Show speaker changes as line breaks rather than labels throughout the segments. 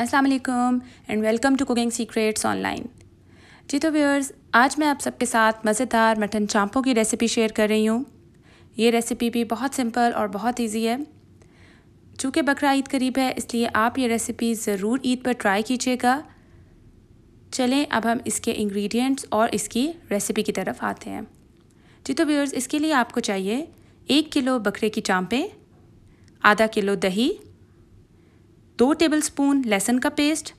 अस्सलाम वालेकुम and welcome to cooking secrets online जी तो व्यूअर्स आज मैं आप सबके साथ मज़ेदार मटन चांपों की रेसिपी शेयर कर रही हूँ ये रेसिपी भी बहुत सिंपल और बहुत इजी है चूँकि बकरा ईद करीब है इसलिए आप ये रेसिपी ज़रूर ईद पर ट्राई कीजिएगा चलें अब हम इसके इंग्रेडिएंट्स और इसकी रेसिपी की तरफ आते हैं जी तो व्यूअर्स इसके लिए आपको चाहिए एक किलो बकरे की चांपें आधा किलो दही दो टेबलस्पून लहसुन का पेस्ट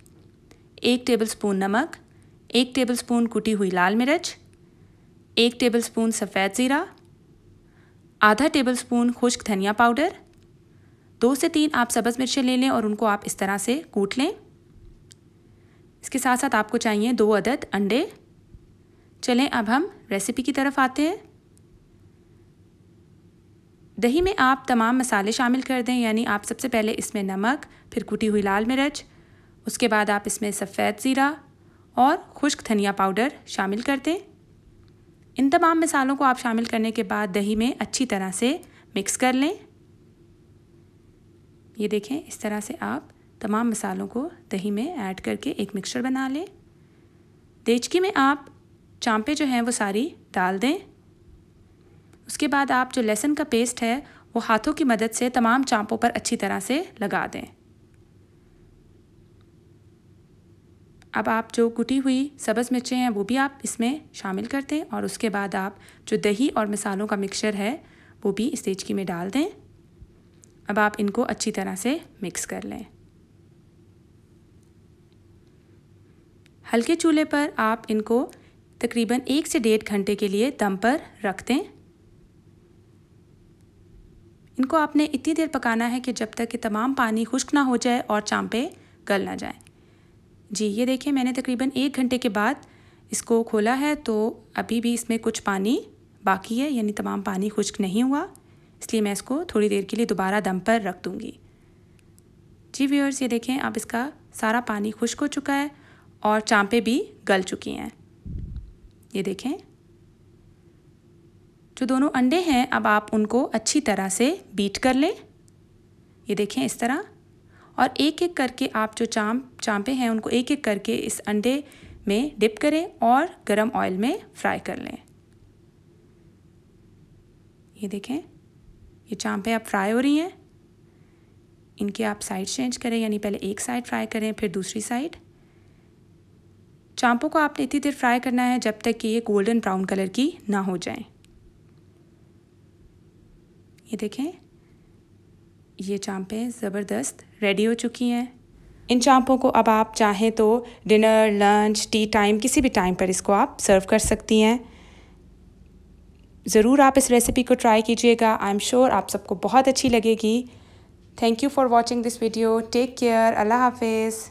एक टेबलस्पून नमक एक टेबलस्पून कुटी हुई लाल मिर्च एक टेबलस्पून सफ़ेद ज़ीरा आधा टेबलस्पून खुश्क धनिया पाउडर दो से तीन आप सब्ज़ मिर्चें ले लें और उनको आप इस तरह से कूट लें इसके साथ साथ आपको चाहिए दो अदद अंडे चलें अब हम रेसिपी की तरफ आते हैं दही में आप तमाम मसाले शामिल कर दें यानी आप सबसे पहले इसमें नमक फिर कुटी हुई लाल मिर्च उसके बाद आप इसमें सफ़ेद ज़ीरा और खुश्क धनिया पाउडर शामिल कर दें इन तमाम मसालों को आप शामिल करने के बाद दही में अच्छी तरह से मिक्स कर लें ये देखें इस तरह से आप तमाम मसालों को दही में ऐड करके एक मिक्सचर बना लें देचकी में आप चांपे जो हैं वो सारी डाल दें उसके बाद आप जो लहसुन का पेस्ट है वो हाथों की मदद से तमाम चाँपों पर अच्छी तरह से लगा दें अब आप जो कुटी हुई सब्ज़ मिर्चें हैं वो भी आप इसमें शामिल कर दें और उसके बाद आप जो दही और मसालों का मिक्सचर है वो भी इस तेजकी में डाल दें अब आप इनको अच्छी तरह से मिक्स कर लें हल्के चूल्हे पर आप इनको तकरीबन एक से डेढ़ घंटे के लिए दम पर रख दें इनको आपने इतनी देर पकाना है कि जब तक कि तमाम पानी खुश्क ना हो जाए और चांपे गल ना जाए जी ये देखिए मैंने तकरीबन एक घंटे के बाद इसको खोला है तो अभी भी इसमें कुछ पानी बाकी है यानी तमाम पानी खुश्क नहीं हुआ इसलिए मैं इसको थोड़ी देर के लिए दोबारा दम पर रख दूँगी जी व्यूअर्स ये देखें अब इसका सारा पानी खुश्क हो चुका है और चांपे भी गल चुकी हैं ये देखें जो दोनों अंडे हैं अब आप उनको अच्छी तरह से बीट कर लें ये देखें इस तरह और एक एक करके आप जो चाम चांपे हैं उनको एक एक करके इस अंडे में डिप करें और गरम ऑयल में फ्राई कर लें ये देखें ये चांपे आप फ्राई हो रही हैं इनके आप साइड चेंज करें यानी पहले एक साइड फ्राई करें फिर दूसरी साइड चांपों को आपने इतनी देर फ्राई करना है जब तक कि ये गोल्डन ब्राउन कलर की ना हो जाएं ये देखें ये चाँपें ज़बरदस्त रेडी हो चुकी हैं इन चाँपों को अब आप चाहें तो डिनर लंच टी टाइम किसी भी टाइम पर इसको आप सर्व कर सकती हैं ज़रूर आप इस रेसिपी को ट्राई कीजिएगा आई एम श्योर आप सबको बहुत अच्छी लगेगी thank you for watching this video take care अल्लाह हाफिज़